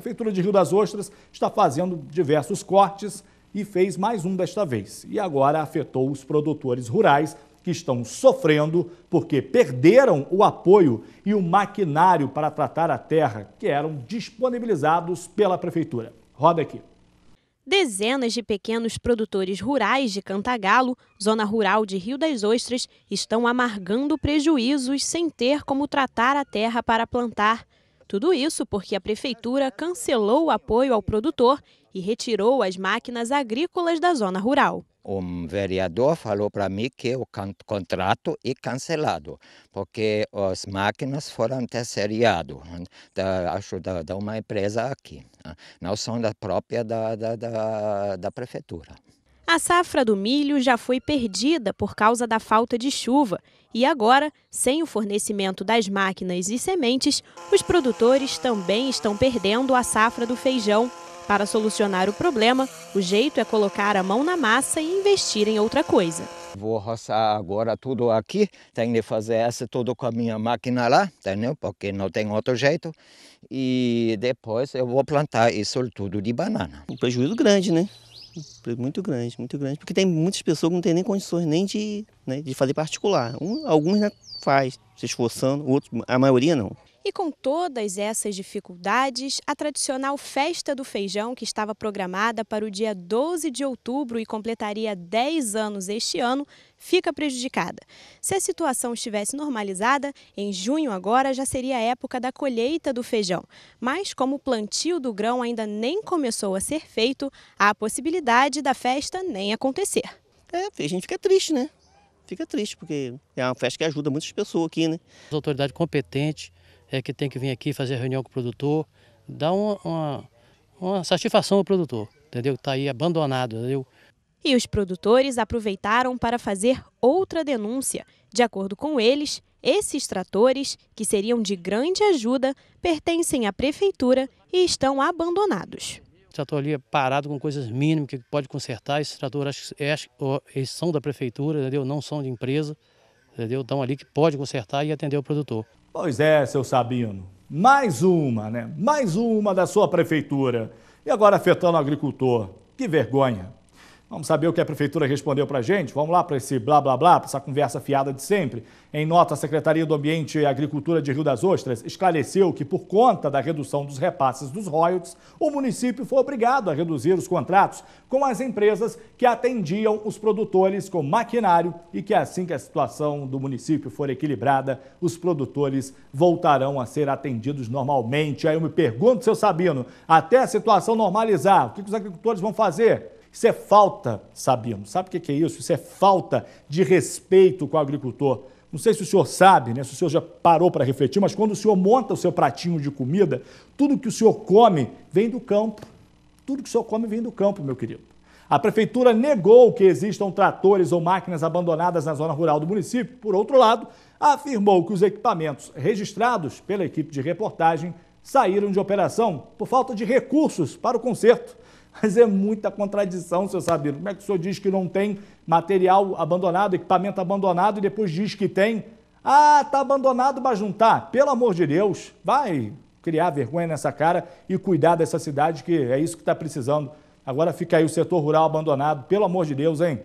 Prefeitura de Rio das Ostras está fazendo diversos cortes e fez mais um desta vez. E agora afetou os produtores rurais que estão sofrendo porque perderam o apoio e o maquinário para tratar a terra que eram disponibilizados pela prefeitura. Roda aqui. Dezenas de pequenos produtores rurais de Cantagalo, zona rural de Rio das Ostras, estão amargando prejuízos sem ter como tratar a terra para plantar. Tudo isso porque a prefeitura cancelou o apoio ao produtor e retirou as máquinas agrícolas da zona rural. Um vereador falou para mim que o contrato é cancelado, porque as máquinas foram terceiriadas, da, acho, da, da, uma empresa aqui, não são da própria da, da, da prefeitura. A safra do milho já foi perdida por causa da falta de chuva e agora, sem o fornecimento das máquinas e sementes, os produtores também estão perdendo a safra do feijão. Para solucionar o problema, o jeito é colocar a mão na massa e investir em outra coisa. Vou roçar agora tudo aqui, tenho de fazer essa tudo com a minha máquina lá, entendeu? Porque não tem outro jeito. E depois eu vou plantar isso tudo de banana. Um prejuízo grande, né? muito grande, muito grande. Porque tem muitas pessoas que não têm nem condições nem de, né, de fazer particular. Um, alguns né, faz, se esforçando, outros, a maioria não. E com todas essas dificuldades, a tradicional Festa do Feijão, que estava programada para o dia 12 de outubro e completaria 10 anos este ano, fica prejudicada. Se a situação estivesse normalizada, em junho agora já seria a época da colheita do feijão. Mas como o plantio do grão ainda nem começou a ser feito, há a possibilidade da festa nem acontecer. É, a gente fica triste, né? fica triste, porque é uma festa que ajuda muitas pessoas aqui, né? As autoridades competentes é que tem que vir aqui fazer reunião com o produtor, dar uma, uma, uma satisfação ao produtor, entendeu? Está aí abandonado, entendeu? E os produtores aproveitaram para fazer outra denúncia. De acordo com eles, esses tratores, que seriam de grande ajuda, pertencem à prefeitura e estão abandonados trator ali parado com coisas mínimas que pode consertar. Esses tratores, eles é, são da prefeitura, entendeu? não são de empresa, entendeu? Estão ali que pode consertar e atender o produtor. Pois é, seu Sabino. Mais uma, né? Mais uma da sua prefeitura. E agora afetando o agricultor. Que vergonha. Vamos saber o que a prefeitura respondeu para a gente? Vamos lá para esse blá blá blá, para essa conversa fiada de sempre. Em nota, a Secretaria do Ambiente e Agricultura de Rio das Ostras esclareceu que, por conta da redução dos repasses dos royalties, o município foi obrigado a reduzir os contratos com as empresas que atendiam os produtores com maquinário e que, assim que a situação do município for equilibrada, os produtores voltarão a ser atendidos normalmente. Aí eu me pergunto, seu Sabino, até a situação normalizar, o que os agricultores vão fazer? Isso é falta, sabemos. Sabe o que é isso? Isso é falta de respeito com o agricultor. Não sei se o senhor sabe, né? se o senhor já parou para refletir, mas quando o senhor monta o seu pratinho de comida, tudo que o senhor come vem do campo. Tudo que o senhor come vem do campo, meu querido. A prefeitura negou que existam tratores ou máquinas abandonadas na zona rural do município. Por outro lado, afirmou que os equipamentos registrados pela equipe de reportagem saíram de operação por falta de recursos para o conserto. Mas é muita contradição, seu Sabino. Como é que o senhor diz que não tem material abandonado, equipamento abandonado e depois diz que tem? Ah, tá abandonado, mas não tá. Pelo amor de Deus, vai criar vergonha nessa cara e cuidar dessa cidade, que é isso que está precisando. Agora fica aí o setor rural abandonado. Pelo amor de Deus, hein?